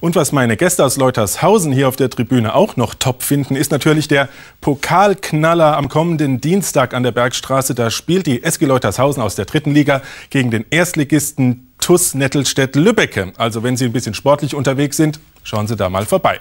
Und was meine Gäste aus Leutershausen hier auf der Tribüne auch noch top finden, ist natürlich der Pokalknaller am kommenden Dienstag an der Bergstraße. Da spielt die SG Leutershausen aus der dritten Liga gegen den Erstligisten TUS Nettelstedt-Lübbecke. Also wenn Sie ein bisschen sportlich unterwegs sind, schauen Sie da mal vorbei.